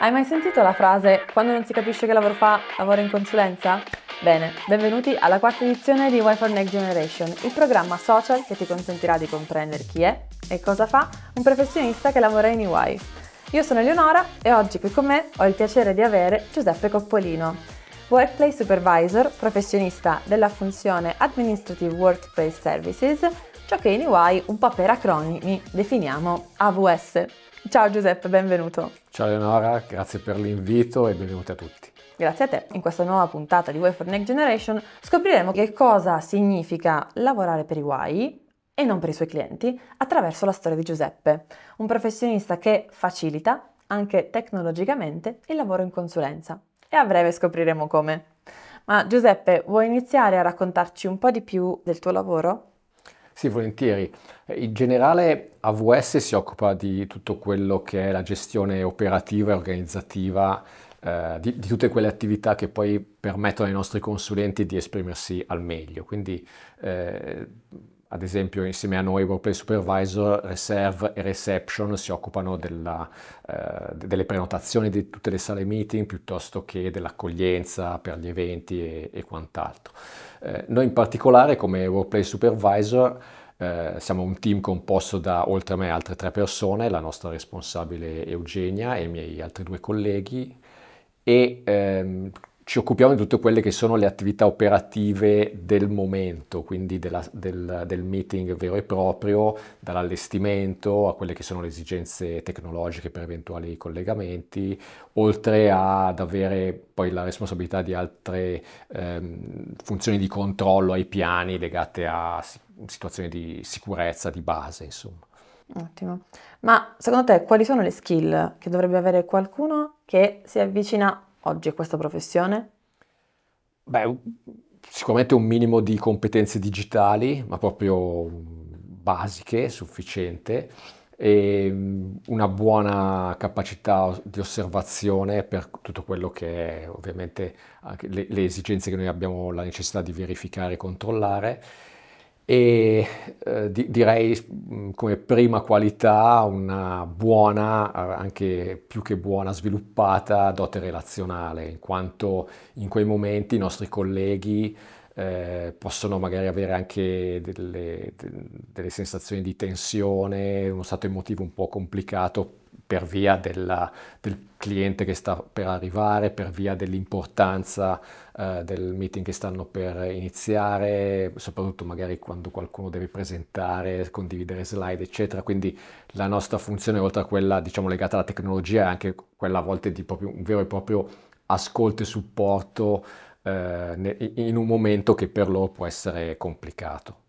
Hai mai sentito la frase quando non si capisce che lavoro fa, lavora in consulenza? Bene, benvenuti alla quarta edizione di Wi-Fi Next Generation, il programma social che ti consentirà di comprendere chi è e cosa fa un professionista che lavora in EY. Io sono Eleonora e oggi qui con me ho il piacere di avere Giuseppe Coppolino, Workplace Supervisor, professionista della funzione Administrative Workplace Services, ciò che in EY un po' per acronimi definiamo AWS. Ciao Giuseppe, benvenuto. Ciao Eleonora, grazie per l'invito e benvenuti a tutti. Grazie a te. In questa nuova puntata di Way for Next Generation scopriremo che cosa significa lavorare per i guai e non per i suoi clienti attraverso la storia di Giuseppe, un professionista che facilita anche tecnologicamente il lavoro in consulenza e a breve scopriremo come. Ma Giuseppe, vuoi iniziare a raccontarci un po' di più del tuo lavoro? Sì, volentieri. Eh, in generale AWS si occupa di tutto quello che è la gestione operativa e organizzativa eh, di, di, tutte quelle attività che poi permettono ai nostri consulenti di esprimersi al meglio. Quindi eh, ad esempio insieme a noi Workplace Supervisor, Reserve e Reception si occupano della, eh, delle prenotazioni di tutte le sale meeting piuttosto che dell'accoglienza per gli eventi e, e quant'altro. Eh, noi in particolare come Workplace Supervisor eh, siamo un team composto da oltre a me altre tre persone, la nostra responsabile Eugenia e i miei altri due colleghi e ehm, ci occupiamo di tutte quelle che sono le attività operative del momento, quindi della, del, del, meeting vero e proprio, dall'allestimento a quelle che sono le esigenze tecnologiche per eventuali collegamenti, oltre ad avere poi la responsabilità di altre ehm, funzioni di controllo ai piani legate a situazioni di sicurezza di base, insomma. Ottimo. Ma secondo te quali sono le skill che dovrebbe avere qualcuno che si avvicina oggi a questa professione? Beh, sicuramente un minimo di competenze digitali, ma proprio basiche, sufficiente, e mm, una buona capacità di osservazione per tutto quello che è ovviamente le, le esigenze che noi abbiamo la necessità di verificare e controllare e eh, di, direi mm, come prima qualità una buona, eh, anche più che buona, sviluppata dote relazionale, in quanto in quei momenti i nostri colleghi eh, possono magari avere anche delle, delle sensazioni di tensione, uno stato emotivo un po' complicato per via della, del cliente che sta per arrivare, per via dell'importanza eh, del meeting che stanno per iniziare, soprattutto magari quando qualcuno deve presentare, condividere slide, eccetera. Quindi la nostra funzione, oltre a quella diciamo, legata alla tecnologia, è anche quella a volte di proprio, un vero e proprio ascolto e supporto eh, in un momento che per loro può essere complicato.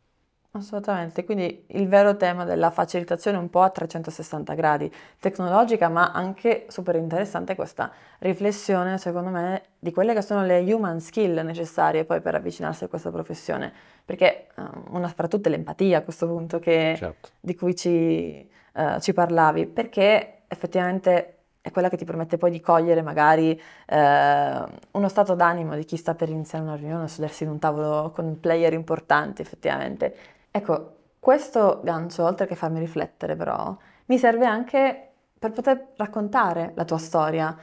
Assolutamente, quindi il vero tema della facilitazione un po' a 360 gradi tecnologica, ma anche super interessante questa riflessione, secondo me, di quelle che sono le human skill necessarie poi per avvicinarsi a questa professione, perché ehm, una fra tutte l'empatia a questo punto che, certo. di cui ci, uh, ci parlavi, perché effettivamente è quella che ti permette poi di cogliere magari eh, uno stato d'animo di chi sta per iniziare una riunione sedersi in un tavolo con player importanti effettivamente. Ecco, questo gancio, oltre che farmi riflettere però, mi serve anche per poter raccontare la tua storia.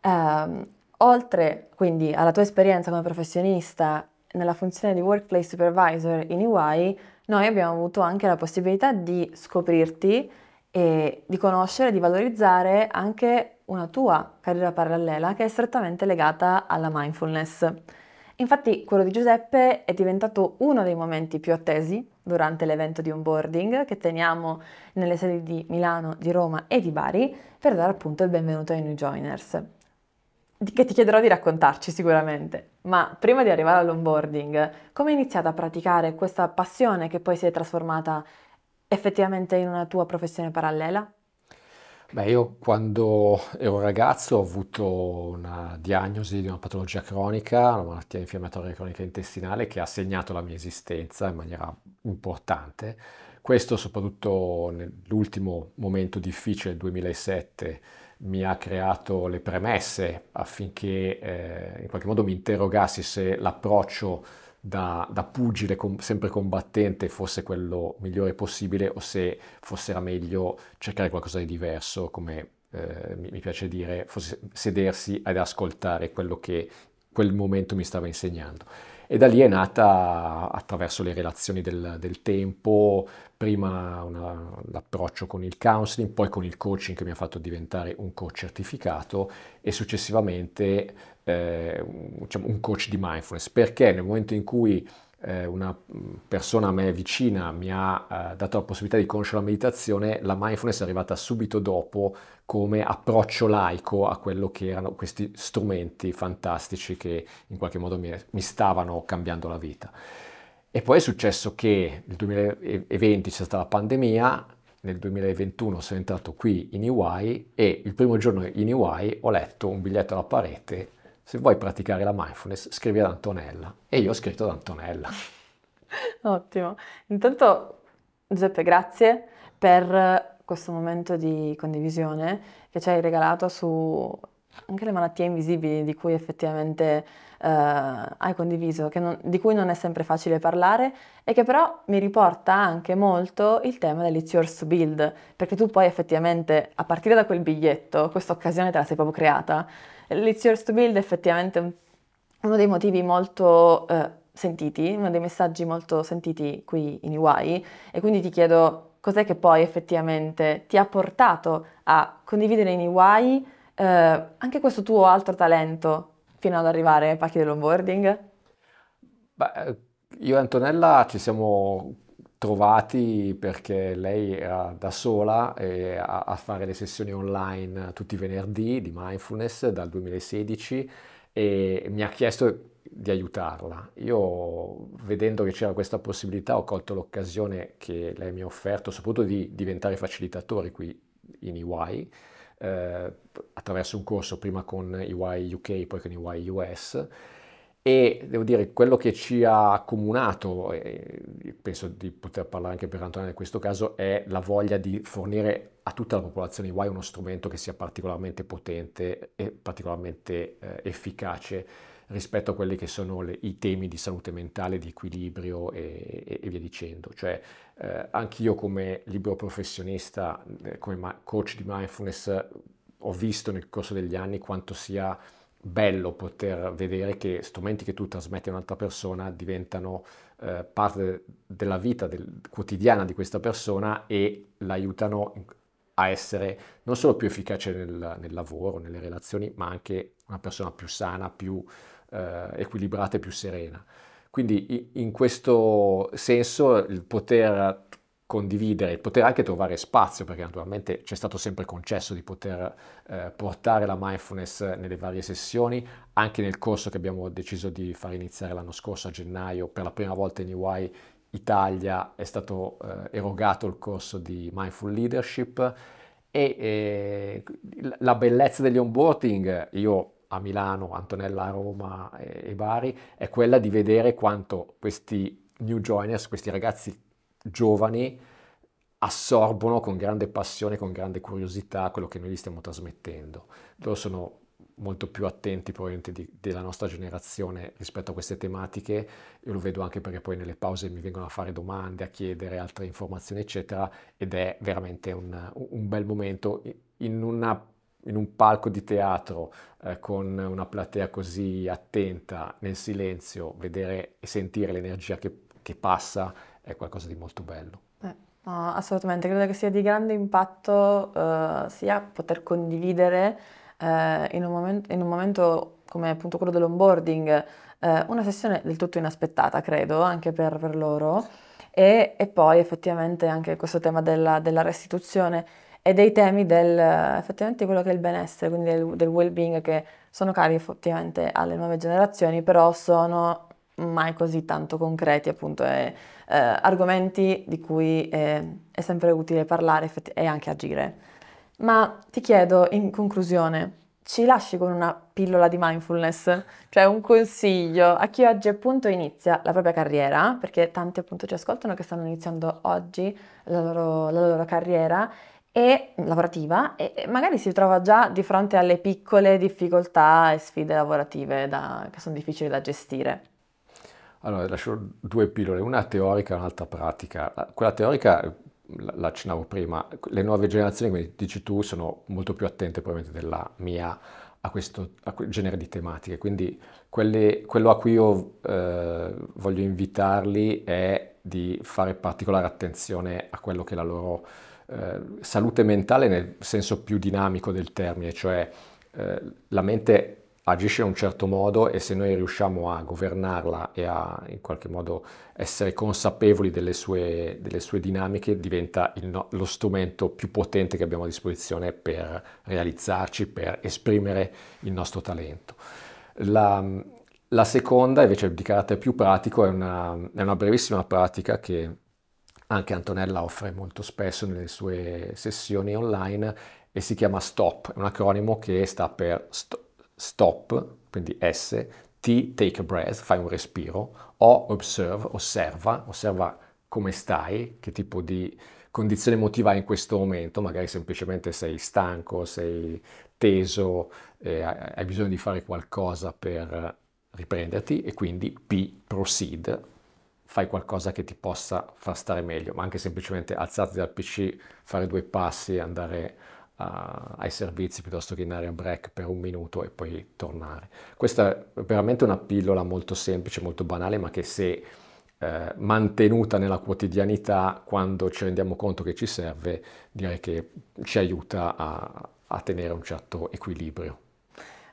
Eh, oltre quindi alla tua esperienza come professionista nella funzione di Workplace Supervisor in EY, noi abbiamo avuto anche la possibilità di scoprirti e di conoscere, e di valorizzare anche una tua carriera parallela che è strettamente legata alla mindfulness. Infatti quello di Giuseppe è diventato uno dei momenti più attesi durante l'evento di onboarding che teniamo nelle sedi di Milano, di Roma e di Bari per dare appunto il benvenuto ai new joiners. Che ti chiederò di raccontarci sicuramente, ma prima di arrivare all'onboarding, come hai iniziato a praticare questa passione che poi si è trasformata effettivamente in una tua professione parallela? Beh, io quando ero ragazzo ho avuto una diagnosi di una patologia cronica, una malattia infiammatoria cronica intestinale che ha segnato la mia esistenza in maniera importante. Questo soprattutto nell'ultimo momento difficile, il 2007, mi ha creato le premesse affinché eh, in qualche modo mi interrogassi se l'approccio da, da pugile com- sempre combattente fosse quello migliore possibile o se fossero meglio cercare qualcosa di diverso, come eh, mi piace dire, fosse sedersi ad ascoltare quello che quel momento mi stava insegnando. E da lì è nata attraverso le relazioni del, del tempo, prima una, l'approccio con il counseling, poi con il coaching che mi ha fatto diventare un coach certificato e successivamente eh, diciamo un coach di mindfulness, perché nel momento in cui eh, una persona a me vicina mi ha eh, dato la possibilità di conoscere la meditazione, la mindfulness è arrivata subito dopo come approccio laico a quello che erano questi strumenti fantastici che in qualche modo mi, mi stavano cambiando la vita. E poi è successo che nel 2020 c'è stata la pandemia, nel 2021 sono entrato qui in EY e il primo giorno in EY ho letto un biglietto alla parete se vuoi praticare la mindfulness scrivi ad Antonella. E io ho scritto ad Antonella. Ottimo. Intanto Giuseppe, grazie per questo momento di condivisione che ci hai regalato su anche le malattie invisibili di cui effettivamente eh, hai condiviso, non, di cui non è sempre facile parlare e che però mi riporta anche molto il tema dell'It's Yours Build, perché tu poi effettivamente a partire da quel biglietto, questa occasione te la sei proprio creata. L'It's Yours to Build è effettivamente uno dei motivi molto eh, sentiti, uno dei messaggi molto sentiti qui in Hawaii e quindi ti chiedo cos'è che poi effettivamente ti ha portato a condividere in Hawaii eh, anche questo tuo altro talento fino ad arrivare ai pacchi dell'onboarding? Beh, io e Antonella ci siamo trovati perché lei era da sola a, a fare le sessioni online tutti i venerdì di mindfulness dal 2016 e mi ha chiesto di aiutarla. Io vedendo che c'era questa possibilità ho colto l'occasione che lei mi ha offerto, soprattutto di diventare facilitatore qui in EY eh, attraverso un corso prima con i EY UK, poi con EY US e devo dire quello che ci ha accomunato, e penso di poter parlare anche per Antonio in questo caso, è la voglia di fornire a tutta la popolazione Y uno strumento che sia particolarmente potente e particolarmente eh, efficace rispetto a quelli che sono le, i temi di salute mentale, di equilibrio e, e, e via dicendo. Cioè, eh, anch'io come libero professionista, eh, come ma- coach di mindfulness, ho visto nel corso degli anni quanto sia bello poter vedere che strumenti che tu trasmetti a un'altra persona diventano eh, parte della vita del, quotidiana di questa persona e l'aiutano a essere non solo più efficace nel, nel lavoro, nelle relazioni, ma anche una persona più sana, più eh, equilibrata e più serena. Quindi in questo senso il poter condividere, il poter anche trovare spazio, perché naturalmente c'è stato sempre concesso di poter eh, portare la mindfulness nelle varie sessioni, anche nel corso che abbiamo deciso di far iniziare l'anno scorso a gennaio, per la prima volta in EY Italia è stato eh, erogato il corso di mindful leadership e eh, la bellezza degli onboarding, io a Milano, Antonella a Roma e, e Bari, è quella di vedere quanto questi new joiners, questi ragazzi giovani, assorbono con grande passione, con grande curiosità quello che noi gli stiamo trasmettendo. Loro sono molto più attenti probabilmente di, della nostra generazione rispetto a queste tematiche, io lo vedo anche perché poi nelle pause mi vengono a fare domande, a chiedere altre informazioni eccetera ed è veramente un, un bel momento in una in un palco di teatro eh, con una platea così attenta nel silenzio, vedere e sentire l'energia che, che passa è qualcosa di molto bello. no, assolutamente, credo che sia di grande impatto eh, sia poter condividere eh, in un, moment- in, un momento, come appunto quello dell'onboarding eh, una sessione del tutto inaspettata, credo, anche per, per loro. E, e, poi effettivamente anche questo tema della, della restituzione e dei temi del effettivamente quello che è il benessere, quindi del, del well-being che sono cari effettivamente alle nuove generazioni, però sono mai così tanto concreti, appunto, e, eh, argomenti di cui è, eh, è sempre utile parlare e anche agire. Ma ti chiedo in conclusione, ci lasci con una pillola di mindfulness, cioè un consiglio a chi oggi appunto inizia la propria carriera, perché tanti appunto ci ascoltano che stanno iniziando oggi la loro, la loro carriera e lavorativa e magari si trova già di fronte alle piccole difficoltà e sfide lavorative da, che sono difficili da gestire. Allora, lascio due pillole, una teorica e un'altra pratica. Quella teorica, l'accennavo prima, le nuove generazioni, come dici tu, sono molto più attente probabilmente della mia a questo a quel genere di tematiche, quindi quelle, quello a cui io eh, voglio invitarli è di fare particolare attenzione a quello che la loro eh, salute mentale nel senso più dinamico del termine, cioè eh, la mente agisce in un certo modo e se noi riusciamo a governarla e a in qualche modo essere consapevoli delle sue, delle sue dinamiche diventa no, lo strumento più potente che abbiamo a disposizione per realizzarci, per esprimere il nostro talento. La, la seconda invece di carattere più pratico è una, è una brevissima pratica che anche Antonella offre molto spesso nelle sue sessioni online e si chiama STOP, è un acronimo che sta per st stop, quindi S, T take a breath, fai un respiro, O observe, osserva, osserva come stai, che tipo di condizione emotiva hai in questo momento, magari semplicemente sei stanco, sei teso, eh, hai bisogno di fare qualcosa per eh, riprenderti e quindi P proceed, fai qualcosa che ti possa far stare meglio, ma anche semplicemente alzarti dal PC, fare due passi, andare a, ai servizi piuttosto che in area break per un minuto e poi tornare. Questa è veramente una pillola molto semplice, molto banale, ma che se eh, mantenuta nella quotidianità, quando ci rendiamo conto che ci serve, direi che ci aiuta a, a tenere un certo equilibrio.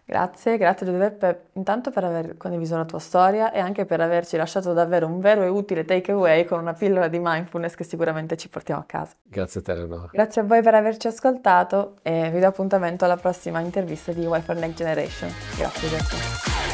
Grazie, grazie Giuseppe intanto per aver condiviso la tua storia e anche per averci lasciato davvero un vero e utile takeaway con una pillola di mindfulness che sicuramente ci portiamo a casa. Grazie a te Eleonora. Grazie a voi per averci ascoltato e vi do appuntamento alla prossima intervista di Wi-Fi Next Generation. Grazie Giuseppe.